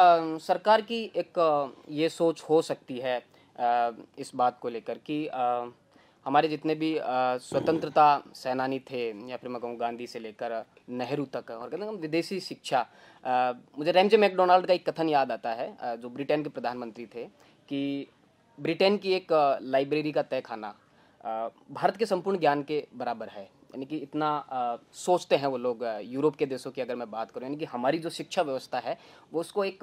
आ, सरकार की एक ये सोच हो सकती है आ, इस बात को लेकर कि आ, हमारे जितने भी स्वतंत्रता सेनानी थे या फिर मैं कहूँ गांधी से लेकर नेहरू तक और कहते हैं विदेशी शिक्षा मुझे रैमजे मैकडोनाल्ड का एक कथन याद आता है जो ब्रिटेन के प्रधानमंत्री थे कि ब्रिटेन की एक लाइब्रेरी का तय खाना भारत के संपूर्ण ज्ञान के बराबर है यानी कि इतना आ, सोचते हैं वो लोग यूरोप के देशों की अगर मैं बात करूँ यानी कि हमारी जो शिक्षा व्यवस्था है वो उसको एक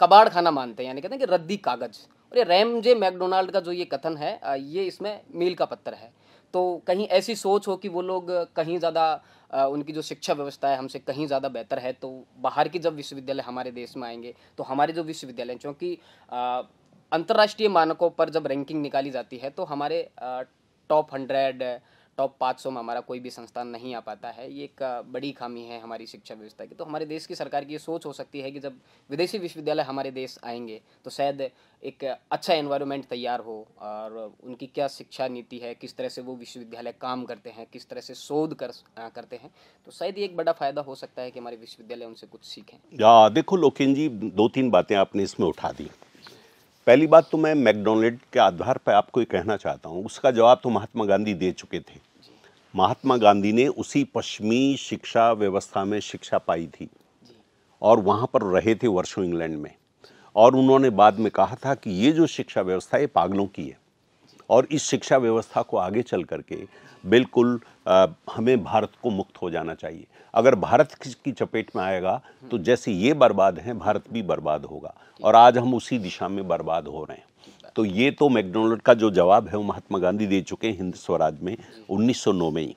कबाड़ खाना मानते हैं यानी कहते हैं कि रद्दी कागज़ और ये रैम जे मैकडोनाल्ड का जो ये कथन है ये इसमें मील का पत्थर है तो कहीं ऐसी सोच हो कि वो लोग कहीं ज़्यादा उनकी जो शिक्षा व्यवस्था है हमसे कहीं ज़्यादा बेहतर है तो बाहर की जब विश्वविद्यालय हमारे देश में आएंगे तो हमारे जो विश्वविद्यालय चूँकि अंतर्राष्ट्रीय मानकों पर जब रैंकिंग निकाली जाती है तो हमारे टॉप हंड्रेड टॉप पाँच सौ में हमारा कोई भी संस्थान नहीं आ पाता है ये एक बड़ी खामी है हमारी शिक्षा व्यवस्था की तो हमारे देश की सरकार की ये सोच हो सकती है कि जब विदेशी विश्वविद्यालय हमारे देश आएंगे तो शायद एक अच्छा एनवायरनमेंट तैयार हो और उनकी क्या शिक्षा नीति है किस तरह से वो विश्वविद्यालय काम करते हैं किस तरह से शोध कर करते हैं तो शायद ये एक बड़ा फ़ायदा हो सकता है कि हमारे विश्वविद्यालय उनसे कुछ सीखें देखो लोकेन जी दो तीन बातें आपने इसमें उठा दी पहली बात तो मैं मैकडोनल्ड के आधार पर आपको ये कहना चाहता हूँ उसका जवाब तो महात्मा गांधी दे चुके थे महात्मा गांधी ने उसी पश्चिमी शिक्षा व्यवस्था में शिक्षा पाई थी और वहाँ पर रहे थे वर्षों इंग्लैंड में और उन्होंने बाद में कहा था कि ये जो शिक्षा व्यवस्था है पागलों की है और इस शिक्षा व्यवस्था को आगे चल करके बिल्कुल आ, हमें भारत को मुक्त हो जाना चाहिए अगर भारत की चपेट में आएगा तो जैसे ये बर्बाद हैं भारत भी बर्बाद होगा और आज हम उसी दिशा में बर्बाद हो रहे हैं तो ये तो मैकडोनल्ड का जो जवाब है वो महात्मा गांधी दे चुके हैं हिंद स्वराज में 1909 में ही